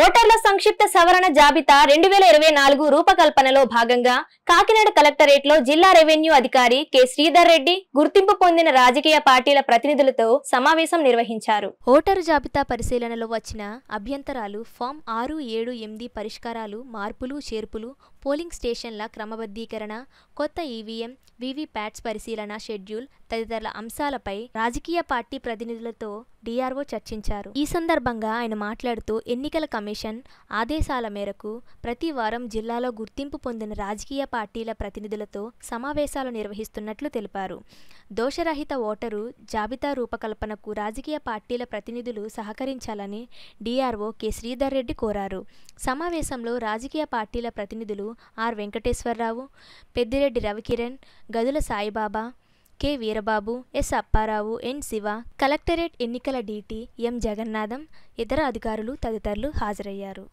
ఓటర్ల సంక్షిప్త సవరణ జాబితా రెండు వేల ఇరవై నాలుగు రూపకల్పనలో భాగంగా కాకినాడ కలెక్టరేట్ లో జిల్లా రెవెన్యూ అధికారి కె శ్రీధర్ రెడ్డి గుర్తింపు పొందిన రాజకీయ పార్టీల ప్రతినిధులతో సమావేశం నిర్వహించారు ఓటరు జాబితా పరిశీలనలో వచ్చిన అభ్యంతరాలు ఫామ్ ఆరు ఏడు ఎనిమిది పరిష్కారాలు మార్పులు చేర్పులు పోలింగ్ స్టేషన్ల క్రమబద్ధీకరణ కొత్త ఈవీఎం వివీప్యాట్స్ పరిశీలన షెడ్యూల్ తదితర అంశాలపై రాజకీయ పార్టీ ప్రతినిధులతో డిఆర్ఓ చర్చించారు ఈ సందర్భంగా ఆయన మాట్లాడుతూ ఎన్నికల కమిషన్ ఆదేశాల మేరకు ప్రతి వారం జిల్లాలో గుర్తింపు పొందిన రాజకీయ పార్టీల ప్రతినిధులతో సమావేశాలు నిర్వహిస్తున్నట్లు తెలిపారు దోషరహిత ఓటరు జాబితా రూపకల్పనకు రాజకీయ పార్టీల ప్రతినిధులు సహకరించాలని డిఆర్ఓ కె శ్రీధర్ రెడ్డి కోరారు సమావేశంలో రాజకీయ పార్టీల ప్రతినిధులు are Venkateswararao Peddireddy Ravikiran Gadula Saibaba K Veerababu S Apparao N Siva collectorate ఎన్నికల డీటీ ఎం జగన్నాథం ఇతర అధికారులు తదితరులు హాజరయ్యారు